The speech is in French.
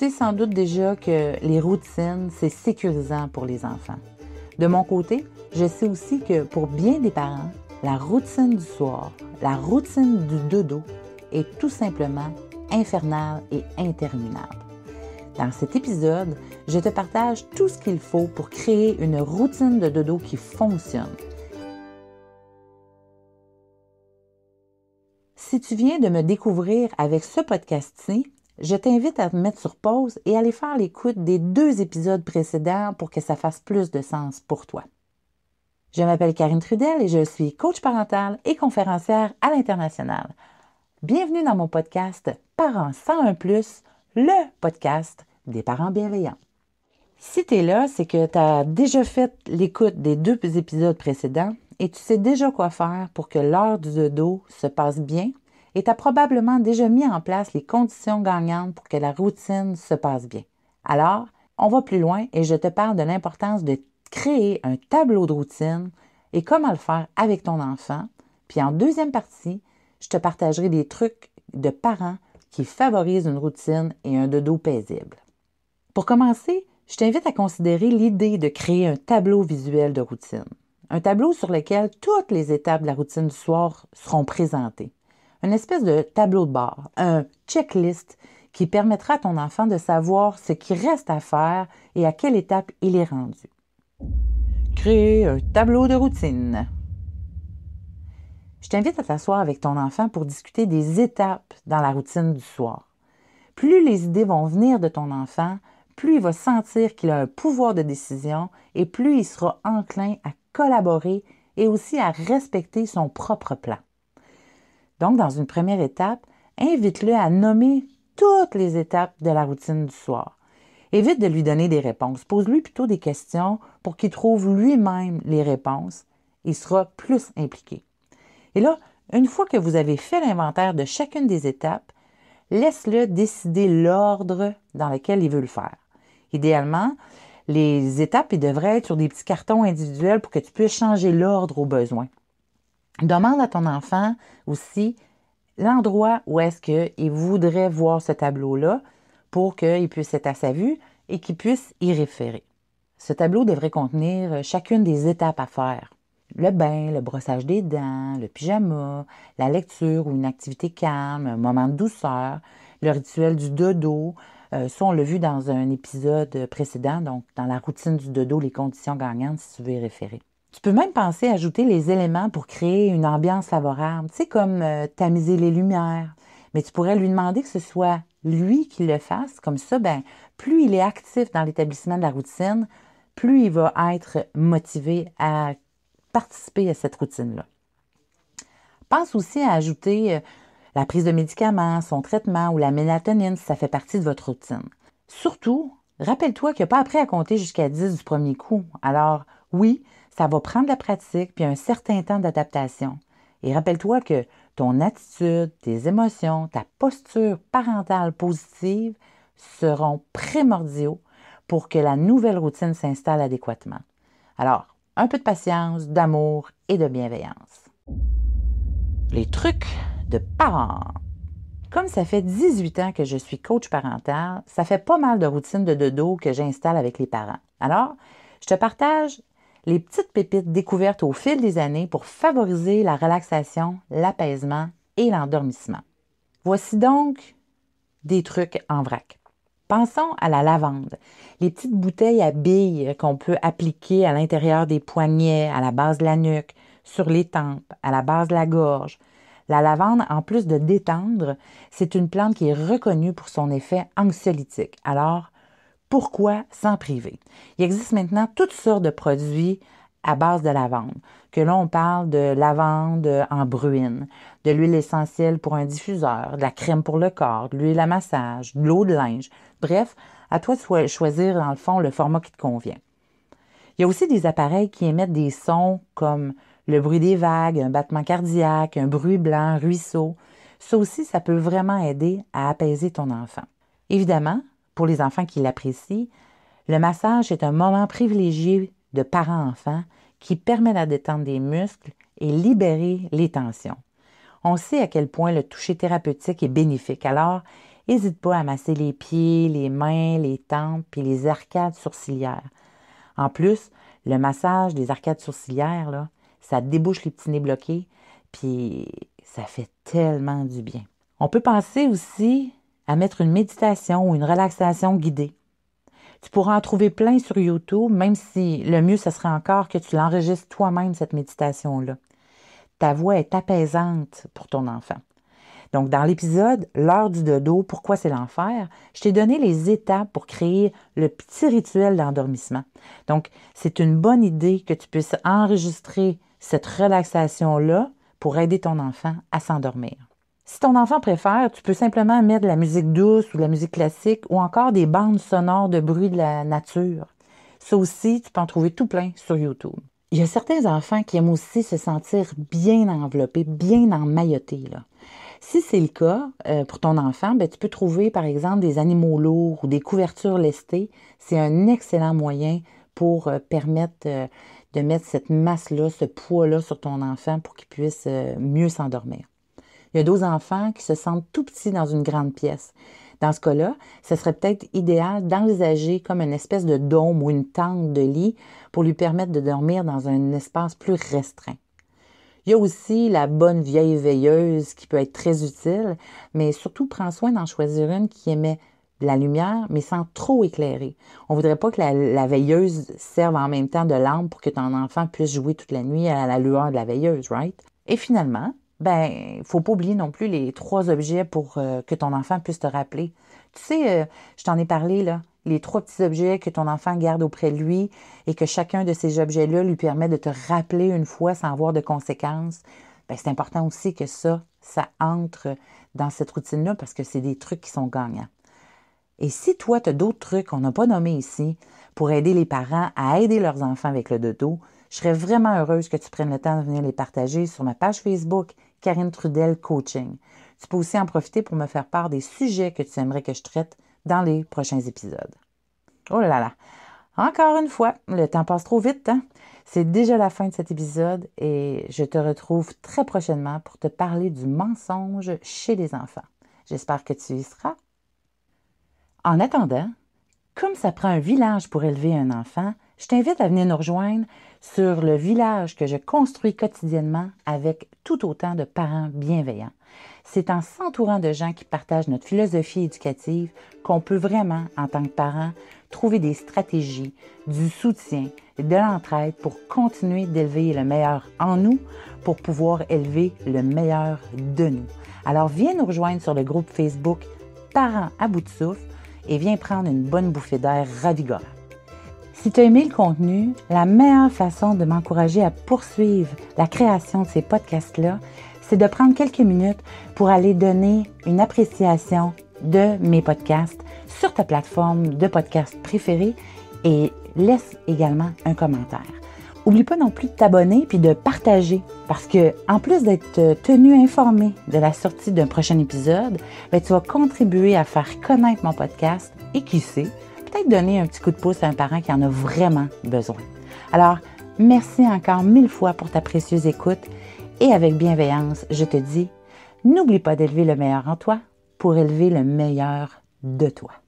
sais sans doute déjà que les routines, c'est sécurisant pour les enfants. De mon côté, je sais aussi que pour bien des parents, la routine du soir, la routine du dodo est tout simplement infernale et interminable. Dans cet épisode, je te partage tout ce qu'il faut pour créer une routine de dodo qui fonctionne. Si tu viens de me découvrir avec ce podcast-ci, je t'invite à mettre sur pause et à aller faire l'écoute des deux épisodes précédents pour que ça fasse plus de sens pour toi. Je m'appelle Karine Trudel et je suis coach parental et conférencière à l'international. Bienvenue dans mon podcast Parents 101 ⁇ le podcast des parents bienveillants. Si tu es là, c'est que tu as déjà fait l'écoute des deux épisodes précédents et tu sais déjà quoi faire pour que l'heure du dos se passe bien et tu as probablement déjà mis en place les conditions gagnantes pour que la routine se passe bien. Alors, on va plus loin et je te parle de l'importance de créer un tableau de routine et comment le faire avec ton enfant. Puis en deuxième partie, je te partagerai des trucs de parents qui favorisent une routine et un dodo paisible. Pour commencer, je t'invite à considérer l'idée de créer un tableau visuel de routine. Un tableau sur lequel toutes les étapes de la routine du soir seront présentées une espèce de tableau de bord, un checklist qui permettra à ton enfant de savoir ce qui reste à faire et à quelle étape il est rendu. Créer un tableau de routine. Je t'invite à t'asseoir avec ton enfant pour discuter des étapes dans la routine du soir. Plus les idées vont venir de ton enfant, plus il va sentir qu'il a un pouvoir de décision et plus il sera enclin à collaborer et aussi à respecter son propre plan. Donc, dans une première étape, invite-le à nommer toutes les étapes de la routine du soir. Évite de lui donner des réponses. Pose-lui plutôt des questions pour qu'il trouve lui-même les réponses. Il sera plus impliqué. Et là, une fois que vous avez fait l'inventaire de chacune des étapes, laisse-le décider l'ordre dans lequel il veut le faire. Idéalement, les étapes devraient être sur des petits cartons individuels pour que tu puisses changer l'ordre au besoin. Demande à ton enfant aussi l'endroit où est-ce qu'il voudrait voir ce tableau-là pour qu'il puisse être à sa vue et qu'il puisse y référer. Ce tableau devrait contenir euh, chacune des étapes à faire. Le bain, le brossage des dents, le pyjama, la lecture ou une activité calme, un moment de douceur, le rituel du dodo. Euh, ça, on l'a vu dans un épisode précédent, donc dans la routine du dodo, les conditions gagnantes, si tu veux y référer. Tu peux même penser à ajouter les éléments pour créer une ambiance favorable, tu sais, comme euh, tamiser les lumières. Mais tu pourrais lui demander que ce soit lui qui le fasse. Comme ça, ben, plus il est actif dans l'établissement de la routine, plus il va être motivé à participer à cette routine-là. Pense aussi à ajouter euh, la prise de médicaments, son traitement ou la mélatonine si ça fait partie de votre routine. Surtout, rappelle-toi qu'il n'y a pas appris à compter jusqu'à 10 du premier coup. Alors, oui, ça va prendre de la pratique puis un certain temps d'adaptation. Et rappelle-toi que ton attitude, tes émotions, ta posture parentale positive seront primordiaux pour que la nouvelle routine s'installe adéquatement. Alors, un peu de patience, d'amour et de bienveillance. Les trucs de parents. Comme ça fait 18 ans que je suis coach parental, ça fait pas mal de routines de dodo que j'installe avec les parents. Alors, je te partage les petites pépites découvertes au fil des années pour favoriser la relaxation, l'apaisement et l'endormissement. Voici donc des trucs en vrac. Pensons à la lavande, les petites bouteilles à billes qu'on peut appliquer à l'intérieur des poignets, à la base de la nuque, sur les tempes, à la base de la gorge. La lavande, en plus de détendre, c'est une plante qui est reconnue pour son effet anxiolytique. Alors, pourquoi s'en priver? Il existe maintenant toutes sortes de produits à base de lavande, que l'on on parle de lavande en bruine, de l'huile essentielle pour un diffuseur, de la crème pour le corps, de l'huile à massage, de l'eau de linge. Bref, à toi de choisir dans le fond le format qui te convient. Il y a aussi des appareils qui émettent des sons comme le bruit des vagues, un battement cardiaque, un bruit blanc, ruisseau. Ça aussi, ça peut vraiment aider à apaiser ton enfant. Évidemment, pour les enfants qui l'apprécient, le massage est un moment privilégié de parents-enfants qui permet la détendre des muscles et libérer les tensions. On sait à quel point le toucher thérapeutique est bénéfique, alors n'hésite pas à masser les pieds, les mains, les tempes et les arcades sourcilières. En plus, le massage des arcades sourcilières, là, ça débouche les petits nez bloqués, puis ça fait tellement du bien. On peut penser aussi à mettre une méditation ou une relaxation guidée. Tu pourras en trouver plein sur YouTube, même si le mieux, ce serait encore que tu l'enregistres toi-même, cette méditation-là. Ta voix est apaisante pour ton enfant. Donc, dans l'épisode L'heure du dodo, pourquoi c'est l'enfer, je t'ai donné les étapes pour créer le petit rituel d'endormissement. Donc, c'est une bonne idée que tu puisses enregistrer cette relaxation-là pour aider ton enfant à s'endormir. Si ton enfant préfère, tu peux simplement mettre de la musique douce ou de la musique classique ou encore des bandes sonores de bruit de la nature. Ça aussi, tu peux en trouver tout plein sur YouTube. Il y a certains enfants qui aiment aussi se sentir bien enveloppés, bien emmaillotés. Là. Si c'est le cas euh, pour ton enfant, ben tu peux trouver par exemple des animaux lourds ou des couvertures lestées. C'est un excellent moyen pour euh, permettre euh, de mettre cette masse-là, ce poids-là sur ton enfant pour qu'il puisse mieux s'endormir. Il y a deux enfants qui se sentent tout petits dans une grande pièce. Dans ce cas-là, ce serait peut-être idéal d'envisager comme une espèce de dôme ou une tente de lit pour lui permettre de dormir dans un espace plus restreint. Il y a aussi la bonne vieille veilleuse qui peut être très utile, mais surtout prends soin d'en choisir une qui émet de la lumière, mais sans trop éclairer. On voudrait pas que la veilleuse serve en même temps de lampe pour que ton enfant puisse jouer toute la nuit à la lueur de la veilleuse, right? Et finalement, ben, faut pas oublier non plus les trois objets pour euh, que ton enfant puisse te rappeler. Tu sais, euh, je t'en ai parlé là, les trois petits objets que ton enfant garde auprès de lui et que chacun de ces objets-là lui permet de te rappeler une fois sans avoir de conséquences. Ben, c'est important aussi que ça, ça entre dans cette routine-là parce que c'est des trucs qui sont gagnants. Et si toi, tu as d'autres trucs qu'on n'a pas nommés ici pour aider les parents à aider leurs enfants avec le dodo, je serais vraiment heureuse que tu prennes le temps de venir les partager sur ma page Facebook Karine Trudel Coaching. Tu peux aussi en profiter pour me faire part des sujets que tu aimerais que je traite dans les prochains épisodes. Oh là là! Encore une fois, le temps passe trop vite. Hein? C'est déjà la fin de cet épisode et je te retrouve très prochainement pour te parler du mensonge chez les enfants. J'espère que tu y seras. En attendant, comme ça prend un village pour élever un enfant, je t'invite à venir nous rejoindre sur le village que je construis quotidiennement avec tout autant de parents bienveillants. C'est en s'entourant de gens qui partagent notre philosophie éducative qu'on peut vraiment, en tant que parents, trouver des stratégies, du soutien, et de l'entraide pour continuer d'élever le meilleur en nous, pour pouvoir élever le meilleur de nous. Alors viens nous rejoindre sur le groupe Facebook Parents à bout de souffle et viens prendre une bonne bouffée d'air ravigorante. Si tu as aimé le contenu, la meilleure façon de m'encourager à poursuivre la création de ces podcasts-là, c'est de prendre quelques minutes pour aller donner une appréciation de mes podcasts sur ta plateforme de podcast préférée et laisse également un commentaire. Oublie pas non plus de t'abonner puis de partager parce que en plus d'être euh, tenu informé de la sortie d'un prochain épisode, ben, tu vas contribuer à faire connaître mon podcast et qui sait, peut-être donner un petit coup de pouce à un parent qui en a vraiment besoin. Alors, merci encore mille fois pour ta précieuse écoute et avec bienveillance, je te dis, n'oublie pas d'élever le meilleur en toi pour élever le meilleur de toi.